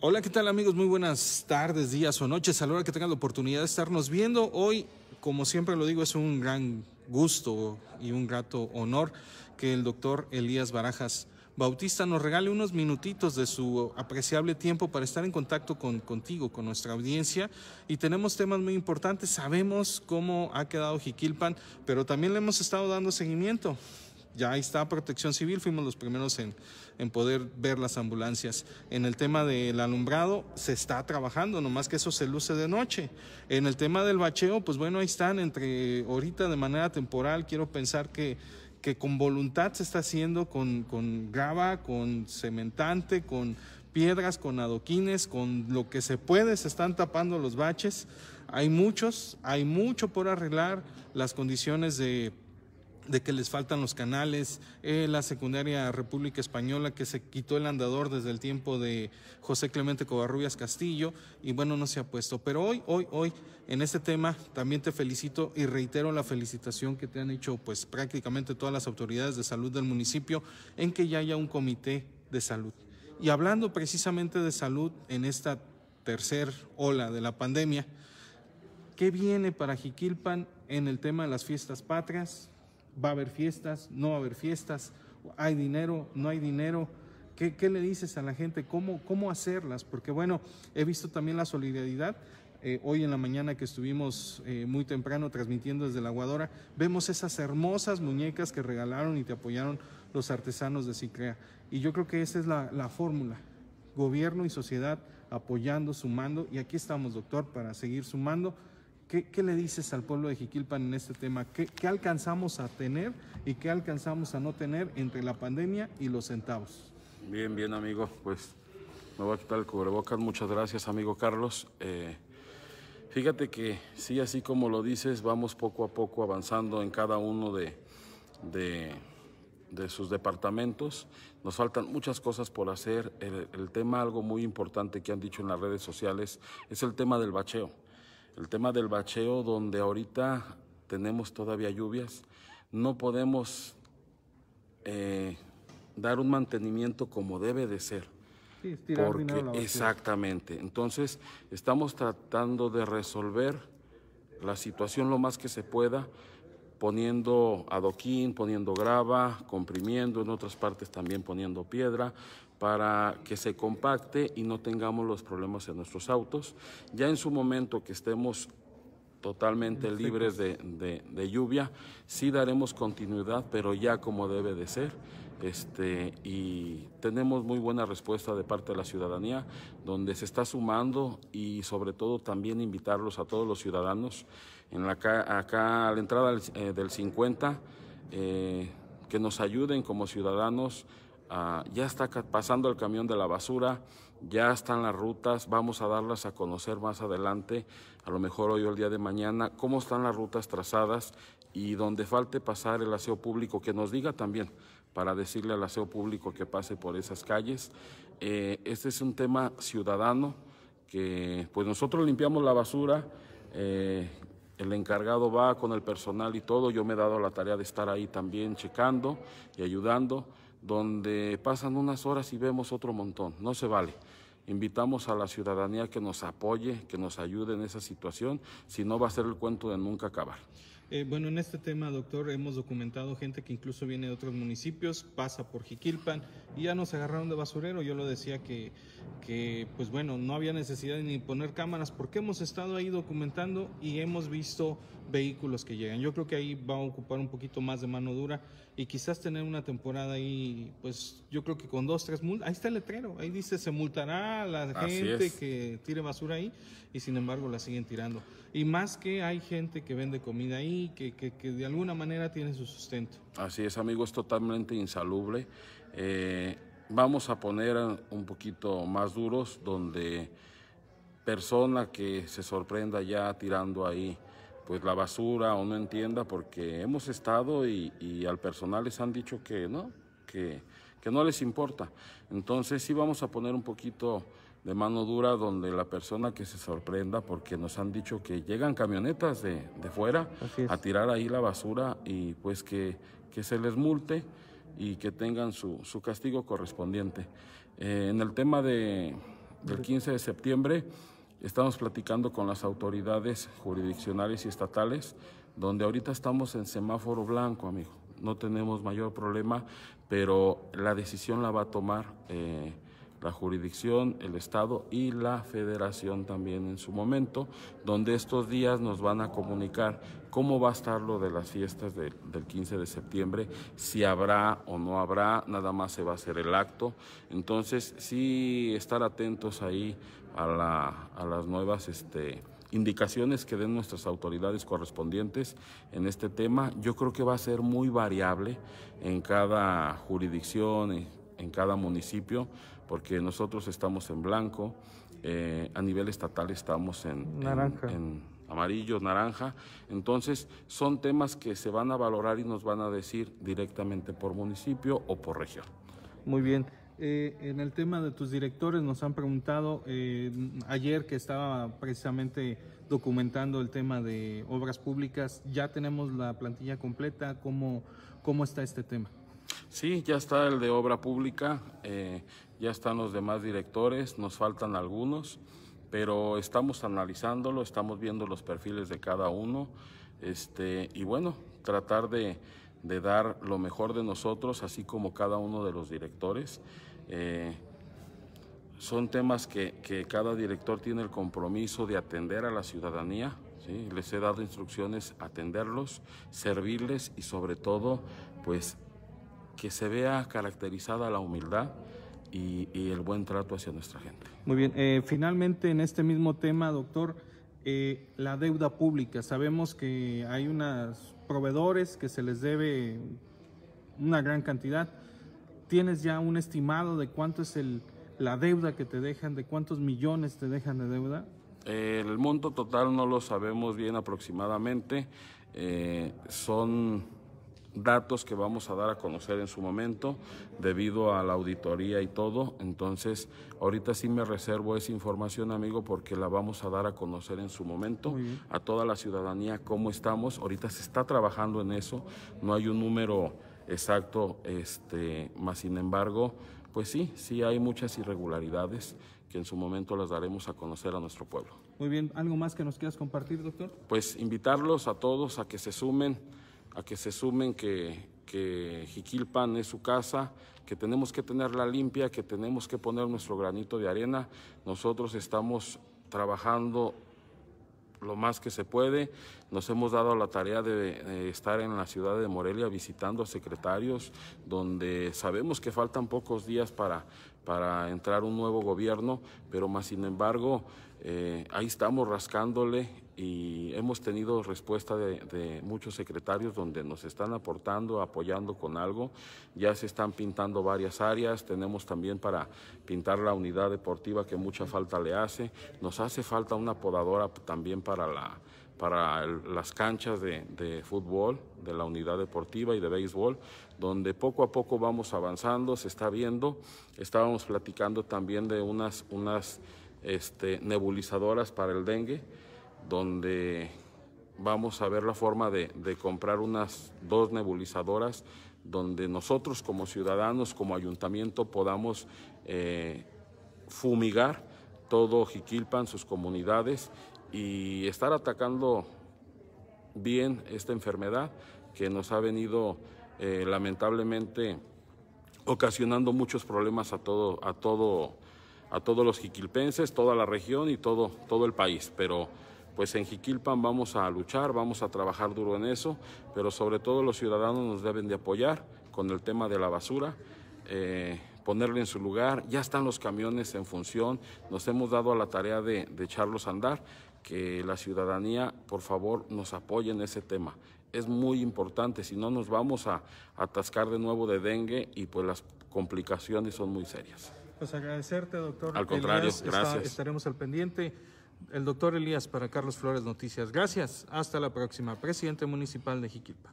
Hola, ¿qué tal amigos? Muy buenas tardes, días o noches. A la hora que tengan la oportunidad de estarnos viendo, hoy, como siempre lo digo, es un gran gusto y un grato honor que el doctor Elías Barajas Bautista nos regale unos minutitos de su apreciable tiempo para estar en contacto con, contigo, con nuestra audiencia. Y tenemos temas muy importantes. Sabemos cómo ha quedado Jiquilpan, pero también le hemos estado dando seguimiento ya ahí está protección civil, fuimos los primeros en, poder ver las ambulancias. En el tema del alumbrado se está trabajando, nomás que eso se luce de noche. En el tema del bacheo, pues bueno, ahí están entre ahorita de manera temporal, quiero pensar que con voluntad se está haciendo con, con grava, con cementante, con piedras, con adoquines, con lo que se puede, se están tapando los baches. Hay muchos, hay mucho por arreglar las condiciones de de que les faltan los canales, eh, la secundaria República Española que se quitó el andador desde el tiempo de José Clemente Covarrubias Castillo y bueno, no se ha puesto. Pero hoy, hoy, hoy, en este tema también te felicito y reitero la felicitación que te han hecho pues prácticamente todas las autoridades de salud del municipio en que ya haya un comité de salud. Y hablando precisamente de salud en esta tercera ola de la pandemia, ¿qué viene para Jiquilpan en el tema de las fiestas patrias? va a haber fiestas, no va a haber fiestas, hay dinero, no hay dinero. ¿Qué, le dices a la gente? ¿Cómo, ¿Cómo hacerlas? Porque bueno, he visto también la solidaridad. Eh, hoy en la mañana que estuvimos eh, muy temprano transmitiendo desde la Aguadora, vemos esas hermosas muñecas que regalaron y te apoyaron los artesanos de Ciclea. Y yo creo que esa es la, la fórmula, gobierno y sociedad apoyando, sumando, y aquí estamos, doctor, para seguir sumando ¿Qué, le dices al pueblo de Jiquilpan en este tema? ¿Qué, alcanzamos a tener y qué alcanzamos a no tener entre la pandemia y los centavos? Bien, bien, amigo. Pues me voy a quitar el cubrebocas. Muchas gracias, amigo Carlos. Eh, fíjate que sí, así como lo dices, vamos poco a poco avanzando en cada uno de, de, de sus departamentos. Nos faltan muchas cosas por hacer. el tema, algo muy importante que han dicho en las redes sociales, es el tema del bacheo el tema del bacheo, donde ahorita tenemos todavía lluvias, no podemos eh, dar un mantenimiento como debe de ser. Sí, porque, exactamente. Entonces, estamos tratando de resolver la situación lo más que se pueda poniendo adoquín, poniendo grava, comprimiendo, en otras partes también poniendo piedra para que se compacte y no tengamos los problemas en nuestros autos. Ya en su momento que estemos totalmente libres de, lluvia, sí daremos continuidad, pero ya como debe de ser este, y tenemos muy buena respuesta de parte de la ciudadanía, donde se está sumando y sobre todo también invitarlos a todos los ciudadanos en acá a la entrada del 50, eh, eh, que nos ayuden como ciudadanos. Ah, ya está pasando el camión de la basura, ya están las rutas, vamos a darlas a conocer más adelante, a lo mejor hoy o el día de mañana, cómo están las rutas trazadas y donde falte pasar el aseo público, que nos diga también para decirle al aseo público que pase por esas calles. Eh, este es un tema ciudadano que pues nosotros limpiamos la basura, eh, el encargado va con el personal y todo, yo me he dado la tarea de estar ahí también checando y ayudando, donde pasan unas horas y vemos otro montón, no se vale. Invitamos a la ciudadanía que nos apoye, que nos ayude en esa situación, si no va a ser el cuento de nunca acabar. Eh, bueno, en este tema, doctor, hemos documentado gente que incluso viene de otros municipios, pasa por Jiquilpan y ya nos agarraron de basurero. Yo lo decía que, que, pues bueno, no había necesidad de ni poner cámaras porque hemos estado ahí documentando y hemos visto vehículos que llegan. Yo creo que ahí va a ocupar un poquito más de mano dura y quizás tener una temporada ahí, pues yo creo que con dos, tres multas. Ahí está el letrero, ahí dice se multará a la gente que tire basura ahí y sin embargo la siguen tirando. Y más que hay gente que vende comida ahí que, de alguna manera tiene su sustento. Así es, amigo, es totalmente insalubre. Eh, vamos a poner un poquito más duros donde persona que se sorprenda ya tirando ahí pues la basura o no entienda porque hemos estado y, al personal les han dicho que no, que, que no les importa. Entonces sí vamos a poner un poquito de mano dura donde la persona que se sorprenda, porque nos han dicho que llegan camionetas de, fuera a tirar ahí la basura y pues que, que se les multe y que tengan su, castigo correspondiente. Eh, en el tema de, del 15 de septiembre, estamos platicando con las autoridades jurisdiccionales y estatales, donde ahorita estamos en semáforo blanco, amigo. No tenemos mayor problema, pero la decisión la va a tomar. Eh, la jurisdicción, el Estado y la Federación también en su momento, donde estos días nos van a comunicar cómo va a estar lo de las fiestas del 15 de septiembre, si habrá o no habrá, nada más se va a hacer el acto. Entonces, sí estar atentos ahí a, las nuevas... Este, indicaciones que den nuestras autoridades correspondientes en este tema. Yo creo que va a ser muy variable en cada jurisdicción, en cada municipio, porque nosotros estamos en blanco, eh, a nivel estatal estamos en, naranja. amarillo, naranja. Entonces, son temas que se van a valorar y nos van a decir directamente por municipio o por región. Muy bien. Eh, en el tema de tus directores nos han preguntado eh, ayer que estaba precisamente documentando el tema de obras públicas, ya tenemos la plantilla completa, ¿cómo, cómo está este tema? Sí, ya está el de obra pública, eh, ya están los demás directores, nos faltan algunos, pero estamos analizándolo, estamos viendo los perfiles de cada uno, este, y bueno, tratar de, dar lo mejor de nosotros, así como cada uno de los directores. Eh, son temas que, cada director tiene el compromiso de atender a la ciudadanía. Les he dado instrucciones, atenderlos, servirles y sobre todo, pues que se vea caracterizada la humildad y, el buen trato hacia nuestra gente. Muy bien, eh, finalmente en este mismo tema, doctor, eh, la deuda pública. Sabemos que hay unos proveedores que se les debe una gran cantidad. ¿Tienes ya un estimado de cuánto es el, la deuda que te dejan, de cuántos millones te dejan de deuda? El monto total no lo sabemos bien aproximadamente. Eh, son datos que vamos a dar a conocer en su momento debido a la auditoría y todo. Entonces, ahorita sí me reservo esa información, amigo, porque la vamos a dar a conocer en su momento a toda la ciudadanía cómo estamos. Ahorita se está trabajando en eso. No hay un número exacto, este, más sin embargo, pues sí, sí hay muchas irregularidades que en su momento las daremos a conocer a nuestro pueblo. Muy bien, ¿algo más que nos quieras compartir, doctor? Pues invitarlos a todos a que se sumen a que se sumen que, Jiquilpan es su casa, que tenemos que tenerla limpia, que tenemos que poner nuestro granito de arena. Nosotros estamos trabajando lo más que se puede. Nos hemos dado la tarea de, estar en la ciudad de Morelia visitando a secretarios, donde sabemos que faltan pocos días para para entrar un nuevo gobierno, pero más sin embargo eh, ahí estamos rascándole y hemos tenido respuesta de, de, muchos secretarios donde nos están aportando, apoyando con algo. Ya se están pintando varias áreas, tenemos también para pintar la unidad deportiva que mucha falta le hace. Nos hace falta una podadora también para la para las canchas de, fútbol, de la unidad deportiva y de béisbol, donde poco a poco vamos avanzando, se está viendo. Estábamos platicando también de unas, unas este, nebulizadoras para el dengue, donde vamos a ver la forma de, comprar unas dos nebulizadoras, donde nosotros como ciudadanos, como ayuntamiento, podamos eh, fumigar todo Jiquilpan, sus comunidades y estar atacando bien esta enfermedad que nos ha venido eh, lamentablemente ocasionando muchos problemas a todo a todo a todos los jiquilpenses, toda la región y todo el país, pero pues en Jiquilpan vamos a luchar, vamos a trabajar duro en eso, pero sobre todo los ciudadanos nos deben de apoyar con el tema de la basura. Eh, ponerle en su lugar, ya están los camiones en función, nos hemos dado a la tarea de, de echarlos a andar que la ciudadanía, por favor, nos apoye en ese tema. Es muy importante, si no nos vamos a atascar de nuevo de dengue y pues las complicaciones son muy serias. Pues agradecerte, doctor. Al contrario, gracias. estaremos al pendiente. El doctor Elías para Carlos Flores Noticias. Gracias. Hasta la próxima. Presidente Municipal de Jiquilpa.